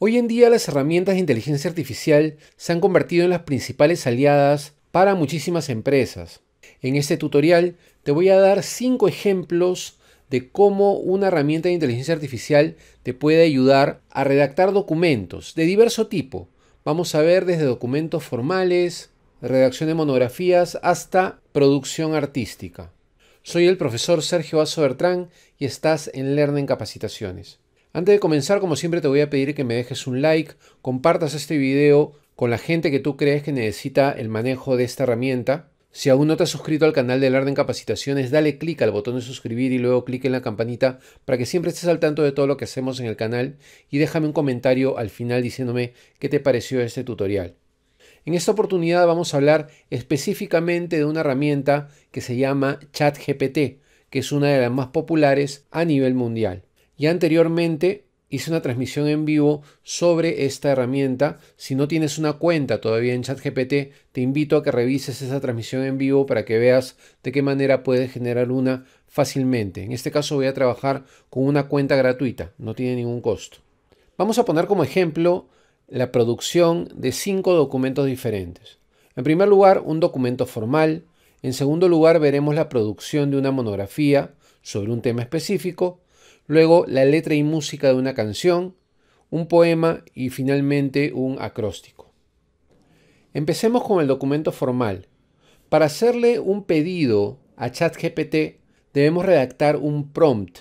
Hoy en día las herramientas de inteligencia artificial se han convertido en las principales aliadas para muchísimas empresas. En este tutorial te voy a dar 5 ejemplos de cómo una herramienta de inteligencia artificial te puede ayudar a redactar documentos de diverso tipo. Vamos a ver desde documentos formales, redacción de monografías hasta producción artística. Soy el profesor Sergio Vaso Bertrán y estás en en Capacitaciones. Antes de comenzar, como siempre, te voy a pedir que me dejes un like, compartas este video con la gente que tú crees que necesita el manejo de esta herramienta. Si aún no te has suscrito al canal de Arden Capacitaciones, dale clic al botón de suscribir y luego clic en la campanita para que siempre estés al tanto de todo lo que hacemos en el canal y déjame un comentario al final diciéndome qué te pareció este tutorial. En esta oportunidad vamos a hablar específicamente de una herramienta que se llama ChatGPT, que es una de las más populares a nivel mundial. Ya anteriormente hice una transmisión en vivo sobre esta herramienta. Si no tienes una cuenta todavía en ChatGPT, te invito a que revises esa transmisión en vivo para que veas de qué manera puedes generar una fácilmente. En este caso voy a trabajar con una cuenta gratuita, no tiene ningún costo. Vamos a poner como ejemplo la producción de cinco documentos diferentes. En primer lugar, un documento formal. En segundo lugar, veremos la producción de una monografía sobre un tema específico luego la letra y música de una canción, un poema y finalmente un acróstico. Empecemos con el documento formal. Para hacerle un pedido a ChatGPT debemos redactar un prompt.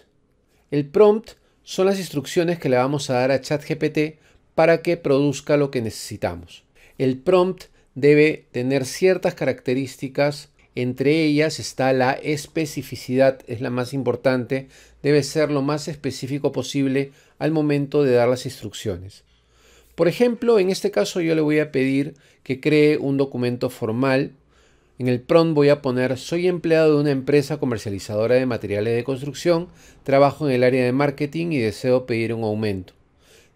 El prompt son las instrucciones que le vamos a dar a ChatGPT para que produzca lo que necesitamos. El prompt debe tener ciertas características entre ellas está la especificidad, es la más importante, debe ser lo más específico posible al momento de dar las instrucciones. Por ejemplo, en este caso yo le voy a pedir que cree un documento formal. En el prompt voy a poner soy empleado de una empresa comercializadora de materiales de construcción, trabajo en el área de marketing y deseo pedir un aumento.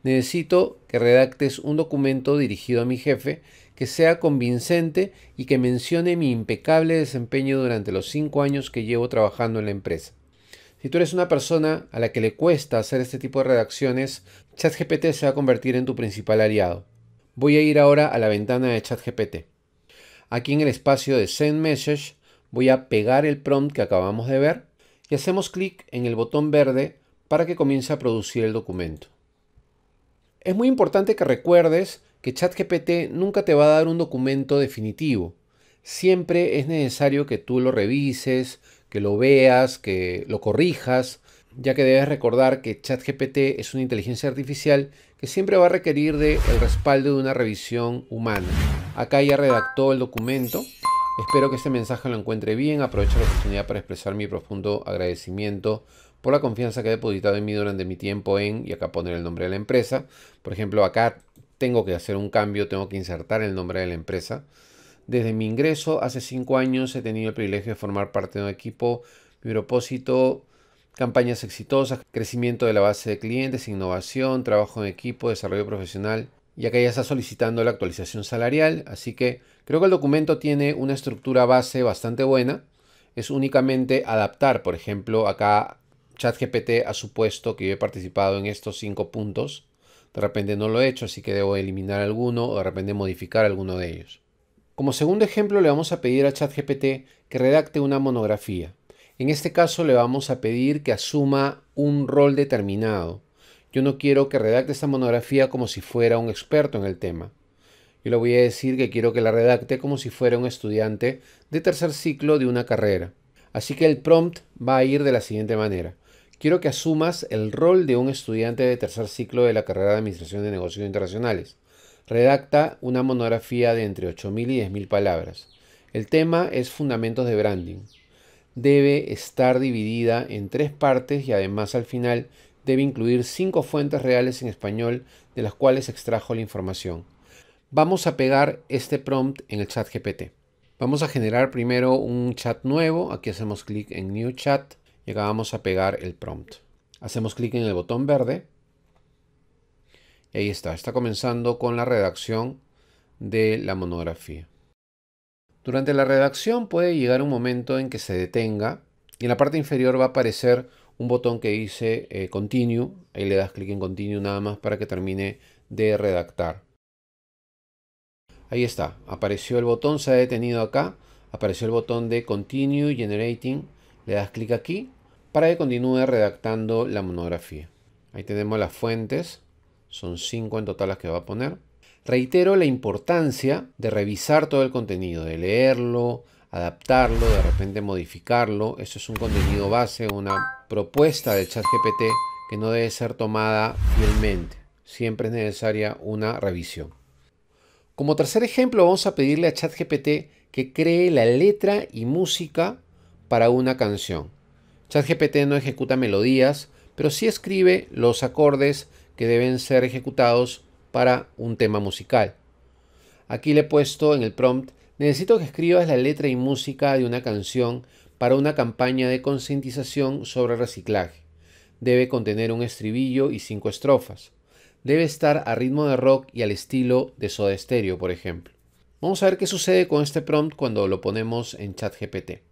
Necesito que redactes un documento dirigido a mi jefe que sea convincente y que mencione mi impecable desempeño durante los cinco años que llevo trabajando en la empresa. Si tú eres una persona a la que le cuesta hacer este tipo de redacciones, ChatGPT se va a convertir en tu principal aliado. Voy a ir ahora a la ventana de ChatGPT. Aquí en el espacio de Send Message voy a pegar el prompt que acabamos de ver y hacemos clic en el botón verde para que comience a producir el documento. Es muy importante que recuerdes que ChatGPT nunca te va a dar un documento definitivo. Siempre es necesario que tú lo revises, que lo veas, que lo corrijas, ya que debes recordar que ChatGPT es una inteligencia artificial que siempre va a requerir de respaldo de una revisión humana. Acá ya redactó el documento. Espero que este mensaje lo encuentre bien. Aprovecho la oportunidad para expresar mi profundo agradecimiento por la confianza que he depositado en mí durante mi tiempo en, y acá poner el nombre de la empresa. Por ejemplo, acá tengo que hacer un cambio, tengo que insertar el nombre de la empresa. Desde mi ingreso hace cinco años he tenido el privilegio de formar parte de un equipo. Mi propósito, campañas exitosas, crecimiento de la base de clientes, innovación, trabajo en equipo, desarrollo profesional. Y acá ya está solicitando la actualización salarial, así que creo que el documento tiene una estructura base bastante buena. Es únicamente adaptar, por ejemplo, acá ChatGPT ha supuesto que yo he participado en estos cinco puntos. De repente no lo he hecho, así que debo eliminar alguno o de repente modificar alguno de ellos. Como segundo ejemplo le vamos a pedir a ChatGPT que redacte una monografía. En este caso le vamos a pedir que asuma un rol determinado. Yo no quiero que redacte esta monografía como si fuera un experto en el tema. Yo le voy a decir que quiero que la redacte como si fuera un estudiante de tercer ciclo de una carrera. Así que el prompt va a ir de la siguiente manera quiero que asumas el rol de un estudiante de tercer ciclo de la carrera de Administración de Negocios Internacionales. Redacta una monografía de entre 8.000 y 10.000 palabras. El tema es Fundamentos de Branding. Debe estar dividida en tres partes y además al final debe incluir cinco fuentes reales en español de las cuales extrajo la información. Vamos a pegar este prompt en el chat GPT. Vamos a generar primero un chat nuevo. Aquí hacemos clic en New Chat y a pegar el prompt. Hacemos clic en el botón verde. Y ahí está, está comenzando con la redacción de la monografía. Durante la redacción puede llegar un momento en que se detenga y en la parte inferior va a aparecer un botón que dice eh, Continue. Ahí le das clic en Continue nada más para que termine de redactar. Ahí está, apareció el botón, se ha detenido acá, apareció el botón de Continue Generating le das clic aquí para que continúe redactando la monografía. Ahí tenemos las fuentes, son cinco en total las que va a poner. Reitero la importancia de revisar todo el contenido, de leerlo, adaptarlo, de repente modificarlo. Eso es un contenido base, una propuesta de ChatGPT que no debe ser tomada fielmente. Siempre es necesaria una revisión. Como tercer ejemplo, vamos a pedirle a ChatGPT que cree la letra y música para una canción. ChatGPT no ejecuta melodías, pero sí escribe los acordes que deben ser ejecutados para un tema musical. Aquí le he puesto en el prompt, necesito que escribas la letra y música de una canción para una campaña de concientización sobre reciclaje. Debe contener un estribillo y cinco estrofas. Debe estar a ritmo de rock y al estilo de Soda estéreo por ejemplo. Vamos a ver qué sucede con este prompt cuando lo ponemos en ChatGPT.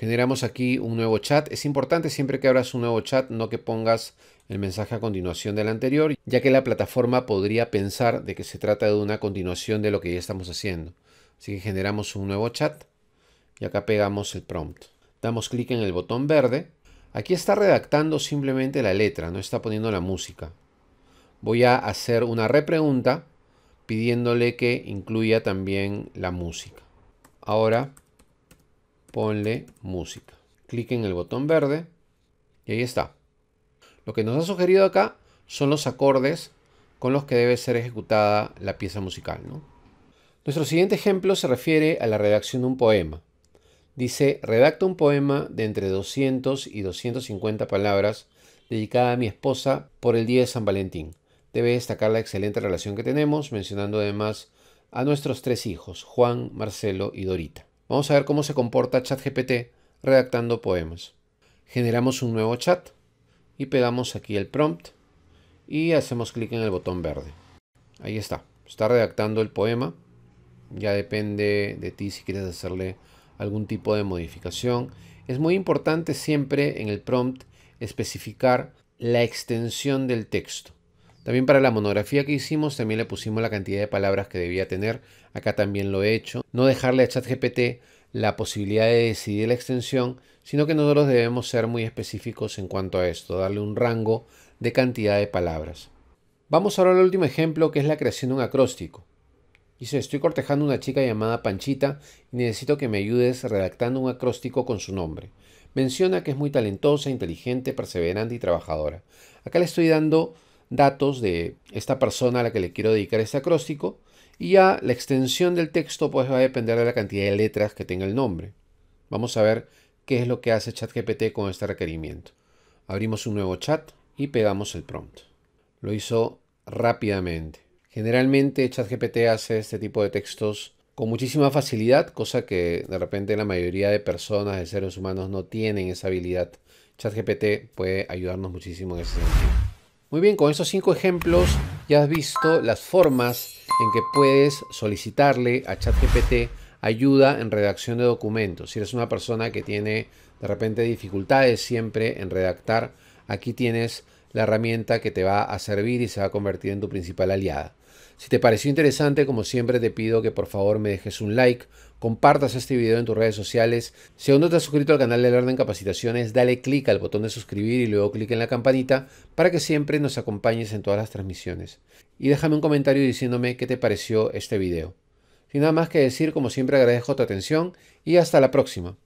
Generamos aquí un nuevo chat. Es importante siempre que abras un nuevo chat no que pongas el mensaje a continuación del anterior, ya que la plataforma podría pensar de que se trata de una continuación de lo que ya estamos haciendo. Así que generamos un nuevo chat y acá pegamos el prompt. Damos clic en el botón verde. Aquí está redactando simplemente la letra, no está poniendo la música. Voy a hacer una repregunta pidiéndole que incluya también la música. Ahora ponle música. Clic en el botón verde y ahí está. Lo que nos ha sugerido acá son los acordes con los que debe ser ejecutada la pieza musical. ¿no? Nuestro siguiente ejemplo se refiere a la redacción de un poema. Dice, redacta un poema de entre 200 y 250 palabras dedicada a mi esposa por el día de San Valentín. Debe destacar la excelente relación que tenemos, mencionando además a nuestros tres hijos, Juan, Marcelo y Dorita. Vamos a ver cómo se comporta ChatGPT redactando poemas. Generamos un nuevo chat y pegamos aquí el prompt y hacemos clic en el botón verde. Ahí está, está redactando el poema. Ya depende de ti si quieres hacerle algún tipo de modificación. Es muy importante siempre en el prompt especificar la extensión del texto. También para la monografía que hicimos también le pusimos la cantidad de palabras que debía tener. Acá también lo he hecho. No dejarle a ChatGPT la posibilidad de decidir la extensión, sino que nosotros debemos ser muy específicos en cuanto a esto, darle un rango de cantidad de palabras. Vamos ahora al último ejemplo que es la creación de un acróstico. Dice, estoy cortejando una chica llamada Panchita y necesito que me ayudes redactando un acróstico con su nombre. Menciona que es muy talentosa, inteligente, perseverante y trabajadora. Acá le estoy dando datos de esta persona a la que le quiero dedicar este acróstico y a la extensión del texto pues va a depender de la cantidad de letras que tenga el nombre. Vamos a ver qué es lo que hace ChatGPT con este requerimiento. Abrimos un nuevo chat y pegamos el prompt. Lo hizo rápidamente. Generalmente ChatGPT hace este tipo de textos con muchísima facilidad, cosa que de repente la mayoría de personas, de seres humanos, no tienen esa habilidad. ChatGPT puede ayudarnos muchísimo en ese sentido. Muy bien, con estos cinco ejemplos ya has visto las formas en que puedes solicitarle a ChatGPT ayuda en redacción de documentos. Si eres una persona que tiene de repente dificultades siempre en redactar, aquí tienes la herramienta que te va a servir y se va a convertir en tu principal aliada. Si te pareció interesante, como siempre te pido que por favor me dejes un like, compartas este video en tus redes sociales. Si aún no te has suscrito al canal de Orden Capacitaciones, dale clic al botón de suscribir y luego clic en la campanita para que siempre nos acompañes en todas las transmisiones. Y déjame un comentario diciéndome qué te pareció este video. Sin nada más que decir, como siempre agradezco tu atención y hasta la próxima.